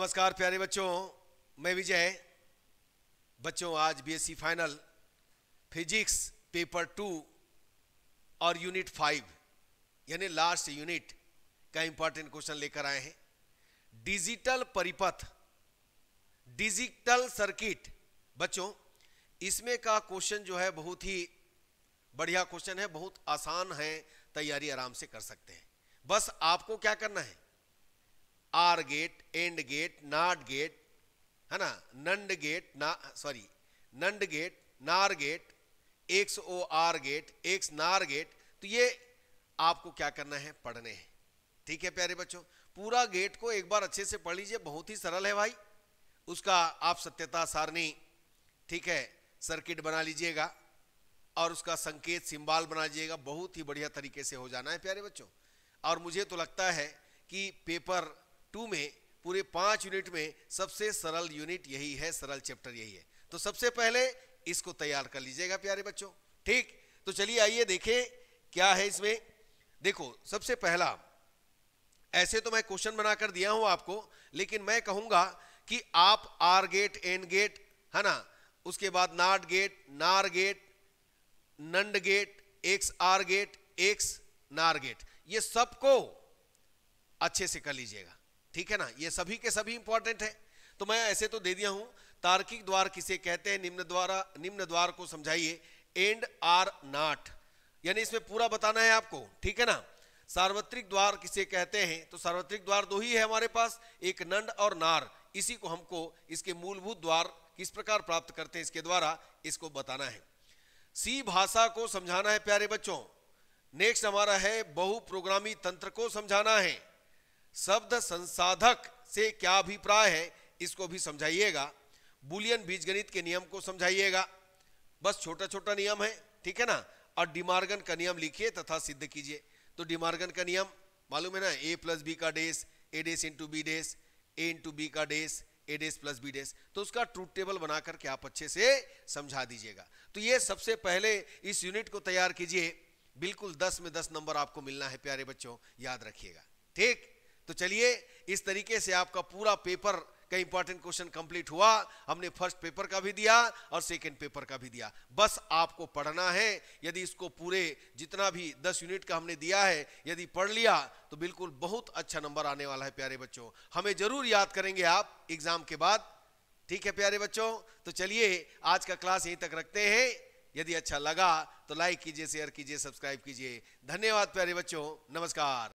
नमस्कार प्यारे बच्चों मैं विजय बच्चों आज BSc final physics paper two और यूनिट फाइव यानी लास्ट यूनिट का इंपॉर्टेंट क्वेश्चन लेकर आए हैं डिजिटल परिपथ डिजिटल सर्किट बच्चों इसमें का क्वेश्चन जो है बहुत ही बढ़िया क्वेश्चन है बहुत आसान है तैयारी आराम से कर सकते हैं बस आपको क्या करना है OR gate AND gate NOT gate है ना नंड गेट ना sorry NAND gate NOR gate X O R gate X NOR gate तो ये आपको क्या करना है पढ़ने हैं ठीक है प्यारे बच्चों पूरा गेट को एक बार अच्छे से पढ़ लीजिए बहुत ही सरल है भाई उसका आप सत्यता सारणी ठीक है सर्किट बना लीजिएगा और उसका संकेत सिंबाल बना लीजिएगा बहुत ही बढ़िया तरीके से हो जाना है प्यारे बच्चों और मुझे तो लगता है कि पेपर टू में पूरे पांच यूनिट में सबसे सरल यूनिट यही है सरल चैप्टर यही है तो सबसे पहले इसको तैयार कर लीजिएगा प्यारे बच्चों ठीक तो चलिए आइए देखें क्या है इसमें देखो सबसे पहला ऐसे तो मैं क्वेश्चन बनाकर दिया हूं आपको लेकिन मैं कहूंगा कि आप आर गेट एन गेट है ना उसके बाद NOT gate NOR gate NAND gate X R gate X NOR gate ये सबको अच्छे से कर लीजिएगा ठीक है ना ये सभी के सभी इंपॉर्टेंट है तो मैं ऐसे तो दे दिया हूं तार्किक द्वार किसे कहते हैं निम्न द्वारा निम्न द्वार को समझाइए एंड आर नॉट यानी इसमें पूरा बताना है आपको ठीक है ना सार्वत्रिक द्वार किसे कहते हैं तो सार्वत्रिक द्वार दो ही है हमारे पास एक नंड और नार इसी को हमको इसके मूलभूत द्वार किस प्रकार प्राप्त करते हैं इसके द्वारा इसको बताना है सी भाषा को समझाना है प्यारे बच्चों नेक्स्ट हमारा है बहु प्रोग्रामी तंत्र को समझाना है शब्द संसाधक से क्या अभिप्राय है इसको भी समझाइएगा बुलियन बीजगणित के नियम को समझाइएगा बस छोटा छोटा नियम है ठीक है ना और डिमार्गन का नियम लिखिए तथा सिद्ध कीजिए तो डिमार्गन का नियम मालूम है ना ए प्लस बी का dash A dash into B dash A into B का dash A dash plus B डेस तो उसका ट्रूथ टेबल बना करके आप अच्छे से समझा दीजिएगा तो ये सबसे पहले इस यूनिट को तैयार कीजिए बिल्कुल दस में दस नंबर आपको मिलना है प्यारे बच्चों याद रखिएगा ठीक तो चलिए इस तरीके से आपका पूरा पेपर का इंपॉर्टेंट क्वेश्चन कंप्लीट हुआ हमने फर्स्ट पेपर का भी दिया और सेकंड पेपर का भी दिया बस आपको पढ़ना है यदि इसको पूरे जितना भी 10 यूनिट का हमने दिया है यदि पढ़ लिया तो बिल्कुल बहुत अच्छा नंबर आने वाला है प्यारे बच्चों हमें जरूर याद करेंगे आप एग्जाम के बाद ठीक है प्यारे बच्चों तो चलिए आज का क्लास यहीं तक रखते हैं यदि अच्छा लगा तो लाइक कीजिए शेयर कीजिए सब्सक्राइब कीजिए धन्यवाद प्यारे बच्चों नमस्कार